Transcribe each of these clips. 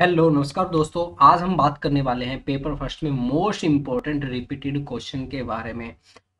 hello नमस्कार दोस्तों आज हम बात करने वाले हैं पेपर फर्स्ट में मोस्ट इम्पोर्टेंट रिपीटेड क्वेश्चन के बारे में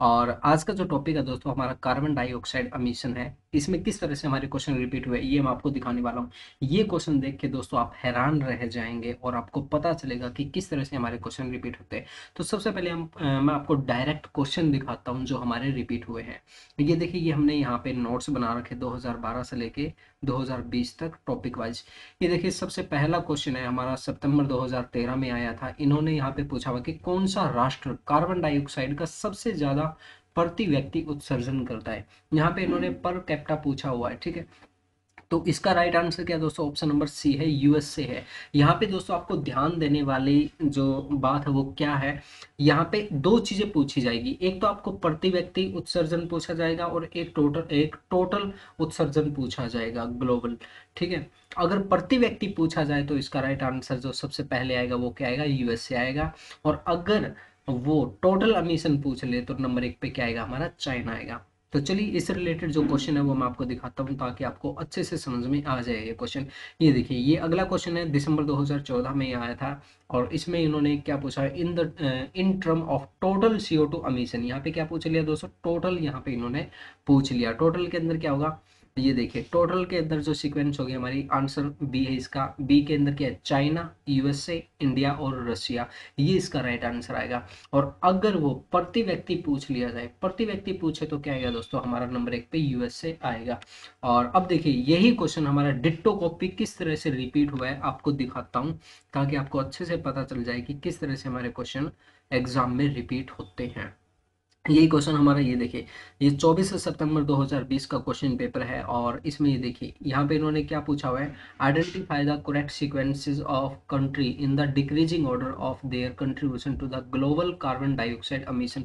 और आज का जो टॉपिक है दोस्तों हमारा कार्बन डाइऑक्साइड अमीशन है इसमें किस तरह से हमारे क्वेश्चन रिपीट हुए ये मैं आपको दिखाने वाला हूँ ये क्वेश्चन देख के दोस्तों आप हैरान रह जाएंगे और आपको पता चलेगा कि किस तरह से हमारे क्वेश्चन रिपीट होते हैं तो सबसे पहले हम मैं आपको डायरेक्ट क्वेश्चन दिखाता हूँ जो हमारे रिपीट हुए हैं ये देखिए ये हमने यहाँ पे नोट्स बना रखे दो से लेके 2020 तक टॉपिक वाइज ये देखिए सबसे पहला क्वेश्चन है हमारा सितंबर 2013 में आया था इन्होंने यहाँ पे पूछा हुआ कि कौन सा राष्ट्र कार्बन डाइऑक्साइड का सबसे ज़्यादा प्रति व्यक्ति उत्सर्जन करता है यहाँ पे इन्होंने पर कैप्टा पूछा हुआ है ठीक है तो इसका राइट आंसर क्या दोस्तों ऑप्शन नंबर सी है यूएसए है यहाँ पे दोस्तों आपको ध्यान देने वाली जो बात है वो क्या है यहाँ पे दो चीजें पूछी जाएगी एक तो आपको प्रति व्यक्ति उत्सर्जन पूछा जाएगा और एक टोटल एक टोटल उत्सर्जन पूछा जाएगा ग्लोबल ठीक है अगर प्रति व्यक्ति पूछा जाए तो इसका राइट आंसर जो सबसे पहले आएगा वो क्या आएगा यूएसए आएगा और अगर वो टोटल अमीशन पूछ ले तो नंबर एक पे क्या आएगा हमारा चाइना आएगा तो चलिए इससे रिलेटेड जो क्वेश्चन है वो मैं आपको दिखाता हूँ ताकि आपको अच्छे से समझ में आ जाए ये क्वेश्चन ये देखिए ये अगला क्वेश्चन है दिसंबर 2014 में आया था और इसमें इन्होंने क्या पूछा है in the in term of total CO two emission यहाँ पे क्या पूछ लिया दोस्तों टोटल यहाँ पे इन्होंने पूछ लिया टोटल के अंदर क्या होगा ये देखिए टोटल के अंदर जो सीक्वेंस हो गया हमारी आंसर बी है इसका बी के अंदर क्या है चाइना यूएसए इंडिया और रशिया ये इसका राइट आंसर आएगा और अगर वो प्रति व्यक्ति पूछ लिया जाए प्रति व्यक्ति पूछे तो क्या आएगा दोस्तों हमारा नंबर एक पे यूएसए आएगा और अब देखिए यही क्वेश्चन हमारा डिट्टो कॉपी किस तरह से रिपीट हुआ है आपको दिखाता हूँ ताकि आपको अच्छे से पता चल जाए कि किस तरह से हमारे क्वेश्चन एग्जाम में रिपीट होते हैं यही क्वेश्चन हमारा ये देखिए ये 24 सितंबर 2020 का क्वेश्चन पेपर है और इसमें ये देखिए यहाँ पे इन्होंने क्या पूछा हुआ है identify the correct sequences of country in the decreasing order of their contribution to the global carbon dioxide emission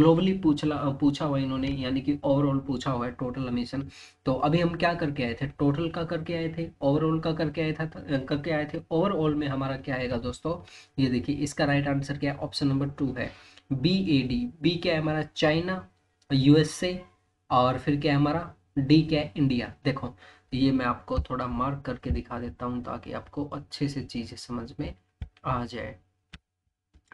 globally पूछला पूछा हुआ इन्होंने यानी कि ओवरऑल पूछा हुआ है टोटल अमीशन तो अभी हम क्या करके आए थे टोटल का करके आए थे ओवरऑल का करके आए था करके आए थे ओवरऑल में हमारा क्या आएगा दोस्तों ये देखिए इसका राइट आंसर क्या है ऑप्शन नंबर टू है बी ए डी बी क्या है हमारा चाइना यूएसए और फिर क्या है हमारा डी क्या है इंडिया देखो ये मैं आपको थोड़ा मार्क करके दिखा देता हूँ ताकि आपको अच्छे से चीज़ें समझ में आ जाए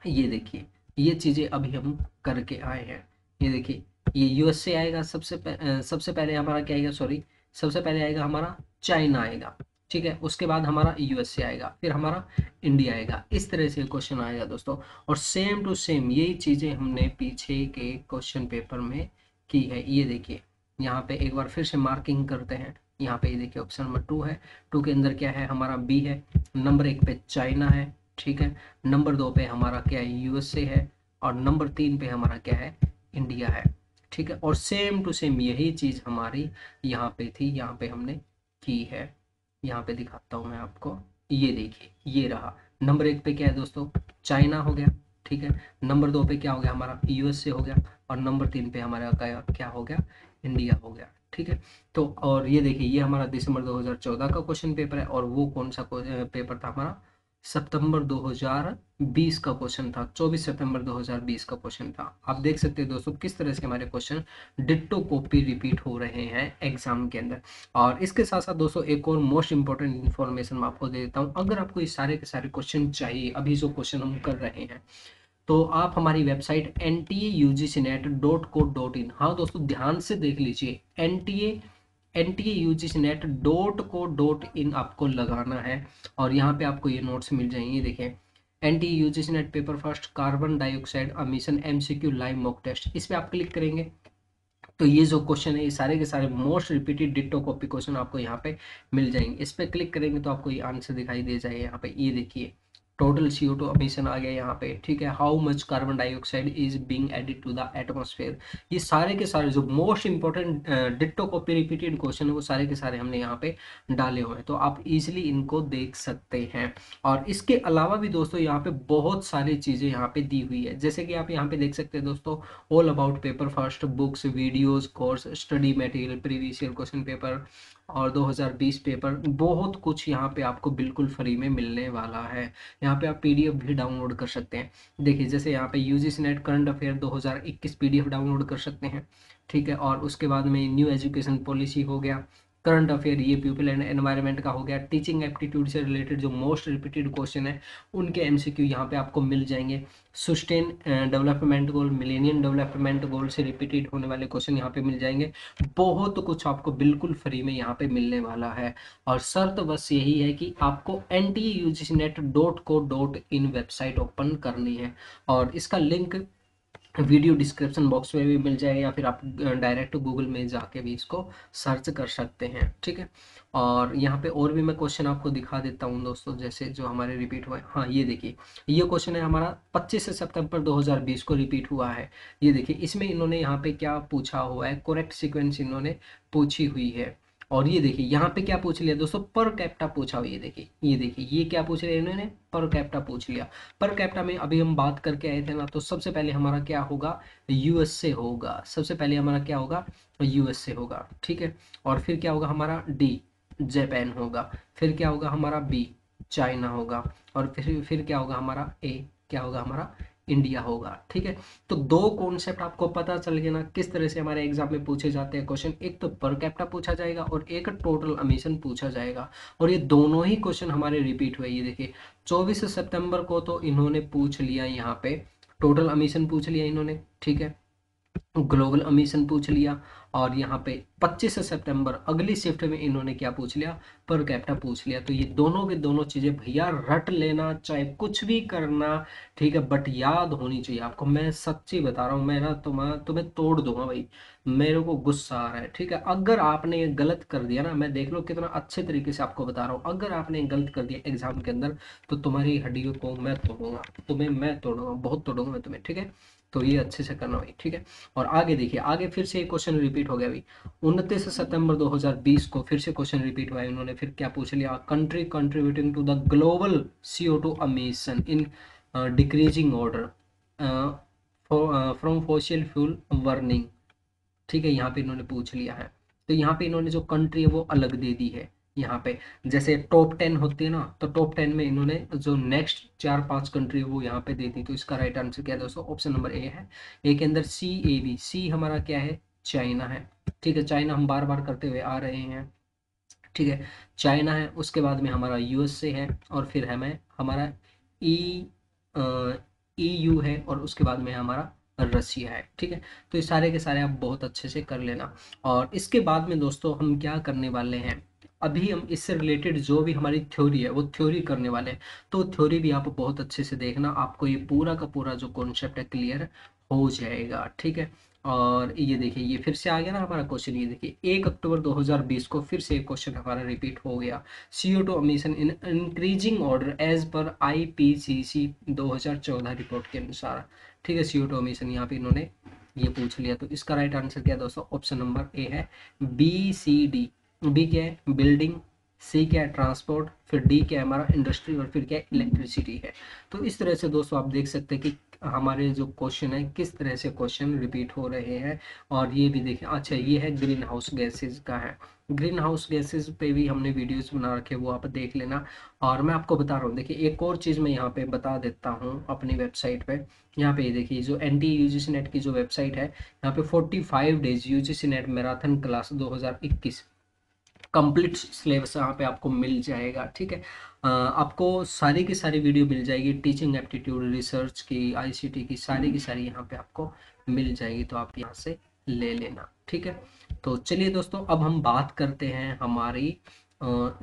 ये देखिए ये चीज़ें अभी हम करके आए हैं ये देखिए ये यूएसए आएगा सबसे पह, सबसे पहले हमारा क्या आएगा सॉरी सबसे पहले आएगा हमारा चाइना आएगा ठीक है उसके बाद हमारा यूएसए आएगा फिर हमारा इंडिया आएगा इस तरह से क्वेश्चन आएगा दोस्तों और सेम टू सेम यही चीज़ें हमने पीछे के क्वेश्चन पेपर में की है ये देखिए यहाँ पे एक बार फिर से मार्किंग करते हैं यहाँ पे ये देखिए ऑप्शन नंबर टू है टू के अंदर क्या है हमारा बी है नंबर एक पे चाइना है ठीक है नंबर दो पे हमारा क्या है यूएसए है और नंबर तीन पे हमारा क्या है इंडिया है ठीक है और सेम टू सेम यही चीज़ हमारी यहाँ पे थी यहाँ पे हमने की है यहाँ पे दिखाता हूँ मैं आपको ये देखिए ये रहा नंबर एक पे क्या है दोस्तों चाइना हो गया ठीक है नंबर दो पे क्या हो गया हमारा यूएसए हो गया और नंबर तीन पे हमारा क्या हो गया इंडिया हो गया ठीक है तो और ये देखिए ये हमारा दिसंबर 2014 का क्वेश्चन पेपर है और वो कौन सा पेपर था हमारा सितंबर 2020 का क्वेश्चन था 24 सितंबर 2020 का क्वेश्चन था आप देख सकते हैं दोस्तों किस तरह से हमारे क्वेश्चन डिट्टो कॉपी रिपीट हो रहे हैं एग्जाम के अंदर और इसके साथ साथ दोस्तों एक और मोस्ट इंपॉर्टेंट इन्फॉर्मेशन मैं आपको दे देता हूं अगर आपको ये सारे के सारे क्वेश्चन चाहिए अभी जो क्वेश्चन हम कर रहे हैं तो आप हमारी website N T A U G C net dot co dot in हाँ दोस्तों ध्यान से देख लीजिए N T A N T UGC net dot co dot in आपको लगाना है और यहाँ पे आपको ये नोट्स मिल जाएंगे देखिए N T UGC net paper first carbon dioxide emission M C Q live mock test इस पर आप क्लिक करेंगे तो ये जो क्वेश्चन है ये सारे के सारे most repeated ditto copy question आपको यहाँ पे मिल जाएंगे इस पर क्लिक करेंगे तो आपको ये आंसर दिखाई दे जाए यहाँ पे ये देखिए total C O two emission आ गया यहाँ पे ठीक है how much carbon dioxide is being added to the atmosphere ये सारे के सारे जो most important ditto copy repeated question है वो सारे के सारे हमने यहाँ पे डाले हुए हैं तो आप इजिली इनको देख सकते हैं और इसके अलावा भी दोस्तों यहाँ पे बहुत सारी चीज़ें यहाँ पे दी हुई है जैसे कि आप यहाँ पे देख सकते हैं दोस्तों all about paper first books videos course study material previous year question paper और 2020 पेपर बहुत कुछ यहाँ पे आपको बिल्कुल फ्री में मिलने वाला है यहाँ पे आप पीडीएफ भी डाउनलोड कर सकते हैं देखिए जैसे यहाँ पे U G net current affair 2021 PDF download कर सकते हैं ठीक है और उसके बाद में न्यू एजुकेशन पॉलिसी हो गया करंट अफेयर ये पीपल एंड एनवायरमेंट का हो गया टीचिंग एप्टीट्यूड से रिलेटेड जो मोस्ट रिपीटेड क्वेश्चन है उनके एम सी क्यू यहाँ पर आपको मिल जाएंगे sustain development goal millennium development goal से रिपीटेड होने वाले क्वेश्चन यहाँ पे मिल जाएंगे बहुत कुछ आपको बिल्कुल फ्री में यहाँ पे मिलने वाला है और शर्त तो बस यही है कि आपको N T U G net dot co dot in website open करनी है और इसका लिंक वीडियो डिस्क्रिप्शन बॉक्स में भी मिल जाए या फिर आप डायरेक्ट गूगल में जाके भी इसको सर्च कर सकते हैं ठीक है और यहाँ पे और भी मैं क्वेश्चन आपको दिखा देता हूँ दोस्तों जैसे जो हमारे रिपीट हुए हाँ ये देखिए ये क्वेश्चन है हमारा 25 सितंबर 2020 को रिपीट हुआ है ये देखिए इसमें इन्होंने यहाँ पे क्या पूछा हुआ है कोरेक्ट सिक्वेंस इन्होंने पूछी हुई है और ये देखिए यहाँ पे क्या पूछ लिया दोस्तों पर कैप्टा पूछा ये देखिए ये देखिए ये क्या पूछ लिया इन्होंने पर कैप्टा पूछ लिया पर कैप्टा में अभी हम बात करके आए थे ना तो सबसे पहले हमारा क्या होगा यूएसए होगा सबसे पहले हमारा क्या होगा यूएसए होगा ठीक है और फिर क्या होगा हमारा डी जापान होगा फिर क्या होगा हमारा बी चाइना होगा और फिर फिर क्या होगा हमारा ए क्या होगा हमारा इंडिया होगा ठीक है तो दो कॉन्सेप्ट आपको पता चल गया ना किस तरह से हमारे एग्जाम में पूछे जाते हैं क्वेश्चन एक तो पर कैप्टा पूछा जाएगा और एक टोटल अमीशन पूछा जाएगा और ये दोनों ही क्वेश्चन हमारे रिपीट हुए ये देखिए चौबीस सितंबर को तो इन्होंने पूछ लिया यहाँ पे टोटल अमीशन पूछ लिया इन्होंने ठीक है ग्लोबल अमीशन पूछ लिया और यहाँ पे 25 सितंबर अगली शिफ्ट में इन्होंने क्या पूछ लिया पर कैप्टा पूछ लिया तो ये दोनों के दोनों चीज़ें भैया रट लेना चाहे कुछ भी करना ठीक है बट याद होनी चाहिए आपको मैं सच्ची बता रहा हूँ मैं ना तुम्हें तुम्हें तोड़ दूंगा भाई मेरे को गुस्सा आ रहा है ठीक है अगर आपने ये गलत कर दिया ना मैं देख लो कितना अच्छे तरीके से आपको बता रहा हूँ अगर आपने गलत कर दिया एग्जाम के अंदर तो तुम्हारी हड्डियों को मैं तोड़ूंगा तुम्हें मैं तोड़ूंगा बहुत तोड़ूंगा मैं तुम्हें ठीक है तो ये अच्छे से करना भाई ठीक है और आगे देखिए आगे फिर से एक क्वेश्चन रिपीट हो गया भाई उनतीस सितंबर 2020 को फिर से क्वेश्चन रिपीट हुआ है उन्होंने फिर क्या पूछ लिया country contributing to the global CO two emission in decreasing order from fossil fuel burning ठीक है यहाँ पे इन्होंने पूछ लिया है तो यहाँ पे इन्होंने जो कंट्री है वो अलग दे दी है यहाँ पे जैसे टॉप टेन होती है ना तो टॉप टेन में इन्होंने जो नेक्स्ट चार पांच कंट्री वो यहाँ पे दे दी तो इसका राइट आंसर क्या है दोस्तों ऑप्शन नंबर ए है ए के अंदर सी ए बी सी हमारा क्या है चाइना है ठीक है चाइना हम बार बार करते हुए आ रहे हैं ठीक है चाइना है उसके बाद में हमारा यूएसए है और फिर हमें हमारा ई ई यू है और उसके बाद में हमारा रसिया है ठीक है तो ये सारे के सारे आप बहुत अच्छे से कर लेना और इसके बाद में दोस्तों हम क्या करने वाले हैं अभी हम इससे रिलेटेड जो भी हमारी थ्योरी है वो थ्योरी करने वाले हैं तो थ्योरी भी आप बहुत अच्छे से देखना आपको ये पूरा का पूरा जो कॉन्सेप्ट है क्लियर हो जाएगा ठीक है और ये देखिए ये फिर से आ गया ना हमारा क्वेश्चन ये देखिए एक अक्टूबर 2020 को फिर से एक क्वेश्चन हमारा रिपीट हो गया C O two emission in increasing order as per I P C सी दो रिपोर्ट के अनुसार ठीक है सी ओ टू अमीशन यहाँ पे इन्होंने ये पूछ लिया तो इसका राइट आंसर क्या दोस्तों ऑप्शन नंबर ए है बी सी डी बी क्या है बिल्डिंग सी क्या है ट्रांसपोर्ट फिर डी क्या है हमारा इंडस्ट्री और फिर क्या है इलेक्ट्रिसिटी है तो इस तरह से दोस्तों आप देख सकते हैं कि हमारे जो क्वेश्चन है किस तरह से क्वेश्चन रिपीट हो रहे हैं और ये भी देखें अच्छा ये है ग्रीन हाउस गैसेज का है ग्रीन हाउस गैसेज पे भी हमने वीडियोस बना रखे वो आप देख लेना और मैं आपको बता रहा हूँ देखिए एक और चीज़ मैं यहाँ पे बता देता हूँ अपनी वेबसाइट पे यहाँ पे देखिए जो एन टी यू नेट की जो वेबसाइट है यहाँ पे 45 days U net marathon class 2021 complete syllabus यहाँ पे आपको मिल जाएगा ठीक है आपको सारी की सारी वीडियो मिल जाएगी टीचिंग एप्टीट्यूड रिसर्च की आईसीटी की सारी की सारी यहाँ पे आपको मिल जाएगी तो आप यहाँ से ले लेना ठीक है तो चलिए दोस्तों अब हम बात करते हैं हमारी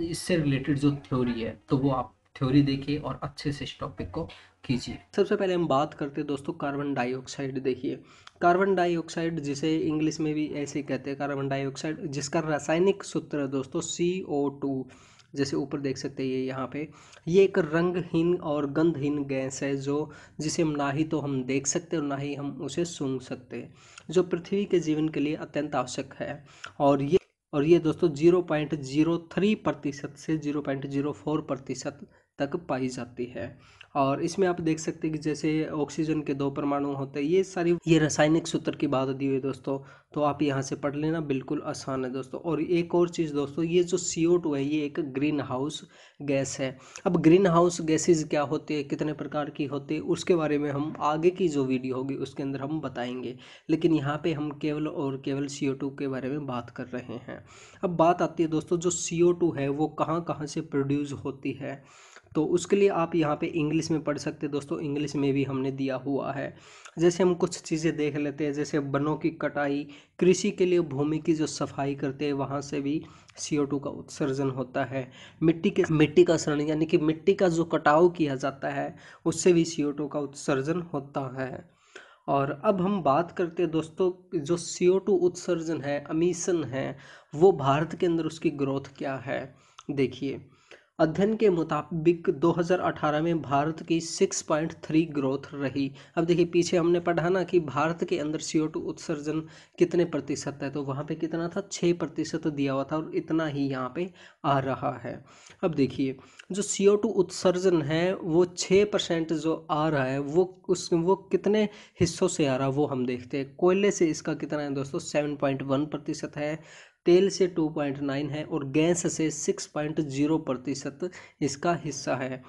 इससे रिलेटेड जो थ्योरी है तो वो आप थ्योरी देखिए और अच्छे से इस टॉपिक को कीजिए सबसे पहले हम बात करते हैं दोस्तों कार्बन डाइऑक्साइड देखिए कार्बन डाइऑक्साइड जिसे इंग्लिश में भी ऐसे कहते हैं कार्बन डाइऑक्साइड जिसका रासायनिक सूत्र है दोस्तों सी ओ टू जैसे ऊपर देख सकते हैं ये यहाँ पे ये एक रंगहीन और गंधहीन गैस है जो जिसे हम ना ही तो हम देख सकते और ना ही हम उसे सूंघ सकते जो पृथ्वी के जीवन के लिए अत्यंत आवश्यक है और ये और ये दोस्तों जीरो पॉइंट जीरो थ्री प्रतिशत से जीरो पॉइंट जीरो फोर प्रतिशत तक पाई जाती है और इसमें आप देख सकते हैं कि जैसे ऑक्सीजन के दो परमाणु होते हैं ये सारी ये रासायनिक सूत्र की बात दी हुई दोस्तों तो आप यहाँ से पढ़ लेना बिल्कुल आसान है दोस्तों और एक और चीज़ दोस्तों ये जो सी ओ टू है ये एक ग्रीन हाउस गैस है अब ग्रीन हाउस गैसेज क्या होते हैं कितने प्रकार की होते हैं उसके बारे में हम आगे की जो वीडियो होगी उसके अंदर हम बताएंगे लेकिन यहाँ पे हम केवल और केवल सी ओ टू के बारे में बात कर रहे हैं अब बात आती है दोस्तों जो सी ओ टू है वो कहाँ कहाँ से प्रोड्यूस होती है तो उसके लिए आप यहाँ पे इंग्लिश में पढ़ सकते दोस्तों इंग्लिश में भी हमने दिया हुआ है जैसे हम कुछ चीज़ें देख लेते हैं जैसे वनों की कटाई कृषि के लिए भूमि की जो सफाई करते हैं वहाँ से भी सी का उत्सर्जन होता है मिट्टी के मिट्टी का सरण यानी कि मिट्टी का जो कटाव किया जाता है उससे भी सी का उत्सर्जन होता है और अब हम बात करते हैं दोस्तों जो सी उत्सर्जन है अमीसन है वो भारत के अंदर उसकी ग्रोथ क्या है देखिए अध्ययन के मुताबिक 2018 में भारत की 6.3 ग्रोथ रही अब देखिए पीछे हमने पढ़ा ना कि भारत के अंदर सी उत्सर्जन कितने प्रतिशत है तो वहाँ पे कितना था 6 प्रतिशत दिया हुआ था और इतना ही यहाँ पे आ रहा है अब देखिए जो सी उत्सर्जन है वो 6 परसेंट जो आ रहा है वो उस वो कितने हिस्सों से आ रहा है वो हम देखते हैं कोयले से इसका कितना है दोस्तों सेवन प्रतिशत है तेल से 2.9 है और गैस से 6.0 प्रतिशत इसका हिस्सा है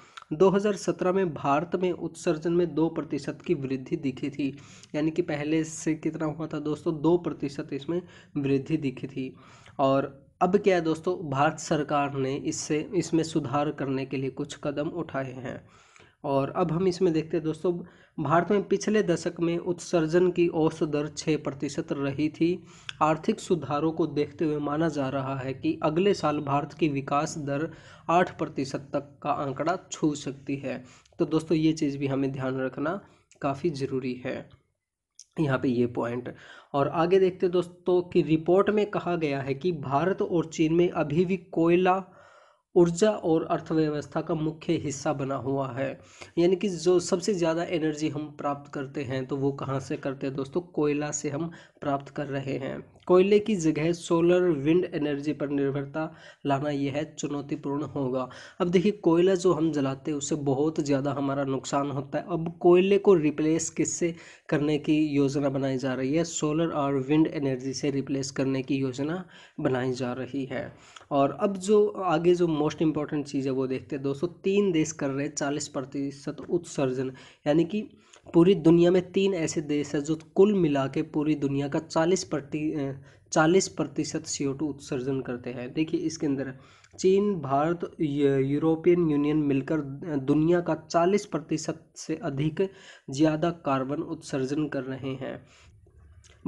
2017 में भारत में उत्सर्जन में दो प्रतिशत की वृद्धि दिखी थी यानी कि पहले से कितना हुआ था दोस्तों दो प्रतिशत इसमें वृद्धि दिखी थी और अब क्या है दोस्तों भारत सरकार ने इससे इसमें सुधार करने के लिए कुछ कदम उठाए हैं और अब हम इसमें देखते हैं दोस्तों भारत में पिछले दशक में उत्सर्जन की औसत दर छः प्रतिशत रही थी आर्थिक सुधारों को देखते हुए माना जा रहा है कि अगले साल भारत की विकास दर आठ प्रतिशत तक का आंकड़ा छू सकती है तो दोस्तों ये चीज़ भी हमें ध्यान रखना काफ़ी ज़रूरी है यहाँ पे ये पॉइंट और आगे देखते दोस्तों कि रिपोर्ट में कहा गया है कि भारत और चीन में अभी भी कोयला ऊर्जा और अर्थव्यवस्था का मुख्य हिस्सा बना हुआ है यानी कि जो सबसे ज़्यादा एनर्जी हम प्राप्त करते हैं तो वो कहाँ से करते हैं दोस्तों कोयला से हम प्राप्त कर रहे हैं कोयले की जगह सोलर विंड एनर्जी पर निर्भरता लाना यह चुनौतीपूर्ण होगा अब देखिए कोयला जो हम जलाते हैं उससे बहुत ज़्यादा हमारा नुकसान होता है अब कोयले को रिप्लेस किससे करने की योजना बनाई जा रही है सोलर और विंड एनर्जी से रिप्लेस करने की योजना बनाई जा रही है और अब जो आगे जो मोस्ट इम्पॉर्टेंट चीज़ है वो देखते हैं दोस्तों तीन देश कर रहे हैं चालीस प्रतिशत उत्सर्जन यानी कि पूरी दुनिया में तीन ऐसे देश हैं जो कुल मिला के पूरी दुनिया का चालीस प्रति चालीस प्रतिशत सी उत्सर्जन करते हैं देखिए इसके अंदर चीन भारत यूरोपियन यूनियन मिलकर दुनिया का चालीस प्रतिशत से अधिक ज़्यादा कार्बन उत्सर्जन कर रहे हैं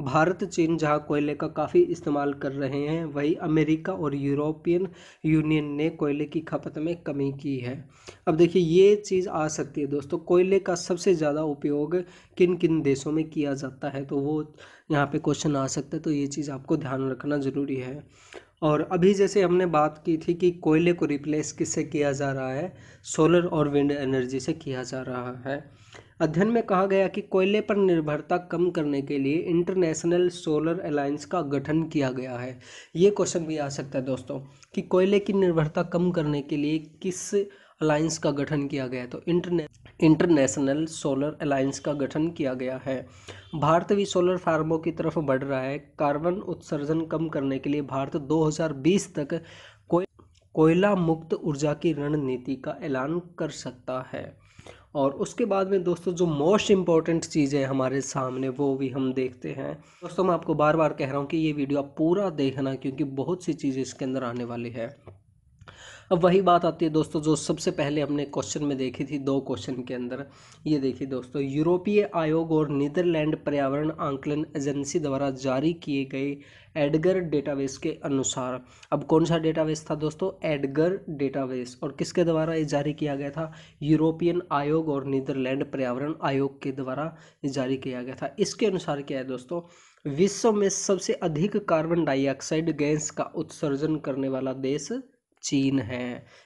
भारत चीन जहां कोयले का काफ़ी इस्तेमाल कर रहे हैं वहीं अमेरिका और यूरोपियन यूनियन ने कोयले की खपत में कमी की है अब देखिए ये चीज़ आ सकती है दोस्तों कोयले का सबसे ज़्यादा उपयोग किन किन देशों में किया जाता है तो वो यहाँ पे क्वेश्चन आ सकता है तो ये चीज़ आपको ध्यान रखना ज़रूरी है और अभी जैसे हमने बात की थी कि कोयले को रिप्लेस किससे किया जा रहा है सोलर और विंड एनर्जी से किया जा रहा है अध्ययन में कहा गया कि कोयले पर निर्भरता कम करने के लिए इंटरनेशनल सोलर अलायंस का गठन किया गया है ये क्वेश्चन भी आ सकता है दोस्तों कि कोयले की निर्भरता कम करने के लिए किस अलायंस का गठन किया गया तो इंटरने इंटरनेशनल सोलर अलायंस का गठन किया गया है भारत भी सोलर फार्मों की तरफ बढ़ रहा है कार्बन उत्सर्जन कम करने के लिए भारत 2020 तक कोयला मुक्त ऊर्जा की रणनीति का ऐलान कर सकता है और उसके बाद में दोस्तों जो मोस्ट इम्पॉर्टेंट चीज़ है हमारे सामने वो भी हम देखते हैं दोस्तों मैं आपको बार बार कह रहा हूँ कि ये वीडियो आप पूरा देखना क्योंकि बहुत सी चीज़ें इसके अंदर आने वाली है अब वही बात आती है दोस्तों जो सबसे पहले हमने क्वेश्चन में देखी थी दो क्वेश्चन के अंदर ये देखिए दोस्तों यूरोपीय आयोग और नीदरलैंड पर्यावरण आंकलन एजेंसी द्वारा जारी किए गए एडगर डेटाबेस के अनुसार अब कौन सा डेटाबेस था दोस्तों एडगर डेटाबेस और किसके द्वारा ये जारी किया गया था यूरोपियन आयोग और नीदरलैंड पर्यावरण आयोग के द्वारा जारी किया गया था इसके अनुसार क्या है दोस्तों विश्व में सबसे अधिक कार्बन डाइऑक्साइड गैस का उत्सर्जन करने वाला देश चीन है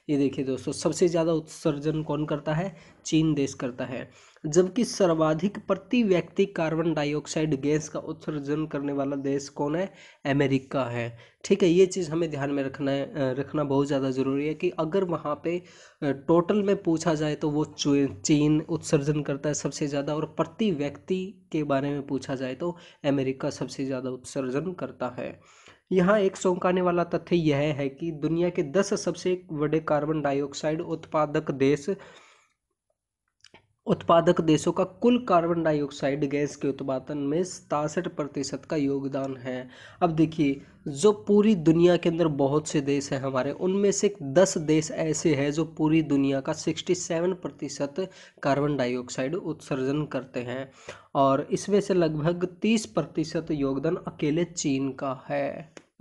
ये देखिए दोस्तों सबसे ज़्यादा उत्सर्जन कौन करता है चीन देश करता है जबकि सर्वाधिक प्रति व्यक्ति कार्बन डाइऑक्साइड गैस का उत्सर्जन करने वाला देश कौन है अमेरिका है ठीक है ये चीज़ हमें ध्यान में रखना है रखना बहुत ज़्यादा ज़रूरी है कि अगर वहाँ पे टोटल में पूछा जाए तो वो चीन उत्सर्जन करता है सबसे ज़्यादा और प्रति व्यक्ति के बारे में पूछा जाए तो अमेरिका सबसे ज़्यादा उत्सर्जन करता है यहाँ एक चौंकाने वाला तथ्य यह है कि दुनिया के दस सबसे बड़े कार्बन डाइऑक्साइड उत्पादक देश उत्पादक देशों का कुल कार्बन डाइऑक्साइड गैस के उत्पादन में सतासठ प्रतिशत का योगदान है अब देखिए जो पूरी दुनिया के अंदर बहुत से देश हैं हमारे उनमें से दस देश ऐसे हैं जो पूरी दुनिया का सिक्सटी सेवन प्रतिशत कार्बन डाइऑक्साइड उत्सर्जन करते हैं और इसमें से लगभग तीस प्रतिशत योगदान अकेले चीन का है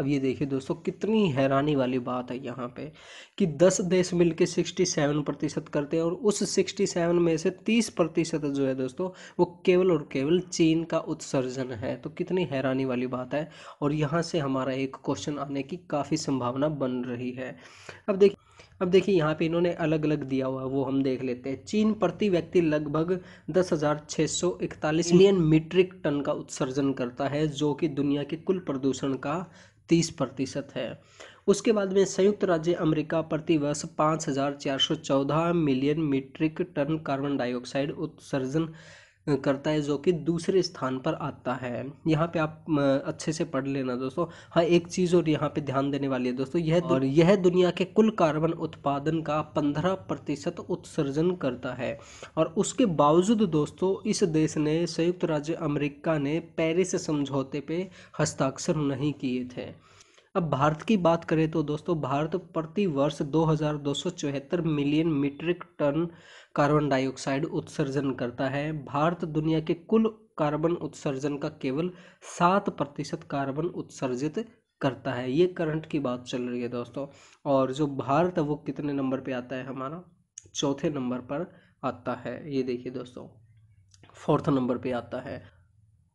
अब ये देखिए दोस्तों कितनी हैरानी वाली बात है यहाँ पे कि 10 देश मिलके 67 प्रतिशत करते हैं और उस 67 में से 30 प्रतिशत जो है दोस्तों वो केवल और केवल चीन का उत्सर्जन है तो कितनी हैरानी वाली बात है और यहाँ से हमारा एक क्वेश्चन आने की काफ़ी संभावना बन रही है अब देखिए अब देखिए यहाँ पे इन्होंने अलग अलग दिया हुआ है वो हम देख लेते हैं चीन प्रति व्यक्ति लगभग दस हज़ार छः सौ इकतालीस मिलियन मीट्रिक टन का उत्सर्जन करता है जो कि दुनिया के कुल प्रदूषण का तीस प्रतिशत है उसके बाद में संयुक्त राज्य अमेरिका प्रतिवर्ष पाँच हज़ार चार सौ चौदह million metric ton carbon dioxide उत्सर्जन करता है जो कि दूसरे स्थान पर आता है यहाँ पे आप अच्छे से पढ़ लेना दोस्तों हाँ एक चीज़ और यहाँ पे ध्यान देने वाली है दोस्तों यह और यह दुनिया के कुल कार्बन उत्पादन का पंद्रह प्रतिशत उत्सर्जन करता है और उसके बावजूद दोस्तों इस देश ने संयुक्त राज्य अमेरिका ने पेरिस समझौते पे हस्ताक्षर नहीं किए थे अब भारत की बात करें तो दोस्तों भारत प्रति वर्ष दो million metric ton carbon dioxide उत्सर्जन करता है भारत दुनिया के कुल कार्बन उत्सर्जन का केवल सात प्रतिशत कार्बन उत्सर्जित करता है ये करंट की बात चल रही है दोस्तों और जो भारत है वो कितने नंबर पे आता है हमारा चौथे नंबर पर आता है ये देखिए दोस्तों फोर्थ नंबर पे आता है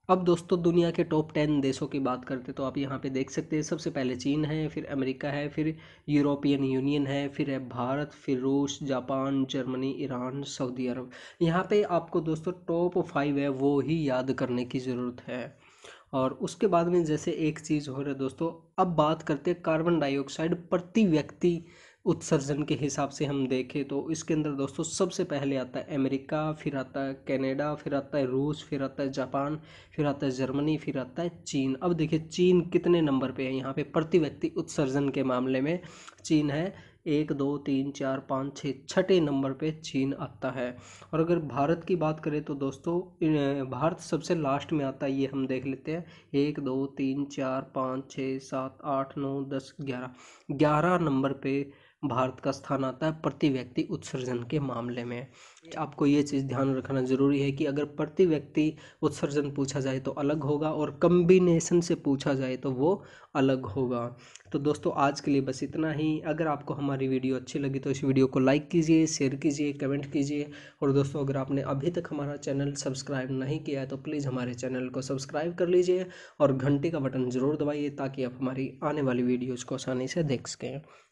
अब दोस्तों दुनिया के टॉप टेन देशों की बात करते तो आप यहाँ पे देख सकते हैं सबसे पहले चीन है फिर अमेरिका है फिर यूरोपियन यूनियन है फिर है भारत फिर रूस जापान जर्मनी ईरान सऊदी अरब यहाँ पे आपको दोस्तों टॉप फाइव है वो ही याद करने की ज़रूरत है और उसके बाद में जैसे एक चीज़ हो रहा है दोस्तों अब बात करते हैं कार्बन डाइऑक्साइड प्रति व्यक्ति उत्सर्जन के हिसाब से हम देखें तो इसके अंदर दोस्तों सबसे पहले आता है अमेरिका फिर आता है कनाडा फिर आता है रूस फिर आता है जापान फिर आता है जर्मनी फिर आता है चीन अब देखिए चीन कितने नंबर पे है यहाँ पे प्रति व्यक्ति उत्सर्जन के मामले में चीन है एक दो तीन चार पाँच छः छठे नंबर पे चीन आता है और अगर भारत की बात करें तो दोस्तों भारत सबसे लास्ट में आता है ये हम देख लेते हैं एक दो तीन चार पाँच छः सात आठ नौ दस ग्यारह ग्यारह नंबर पे भारत का स्थान आता है प्रति व्यक्ति उत्सर्जन के मामले में आपको ये चीज़ ध्यान रखना ज़रूरी है कि अगर प्रति व्यक्ति उत्सर्जन पूछा जाए तो अलग होगा और कम्बिनेशन से पूछा जाए तो वो अलग होगा तो दोस्तों आज के लिए बस इतना ही अगर आपको हमारी वीडियो अच्छी लगी तो इस वीडियो को लाइक कीजिए शेयर कीजिए कमेंट कीजिए और दोस्तों अगर आपने अभी तक हमारा चैनल सब्सक्राइब नहीं किया है तो प्लीज़ हमारे चैनल को सब्सक्राइब कर लीजिए और घंटे का बटन ज़रूर दबाइए ताकि आप हमारी आने वाली वीडियोज़ को आसानी से देख सकें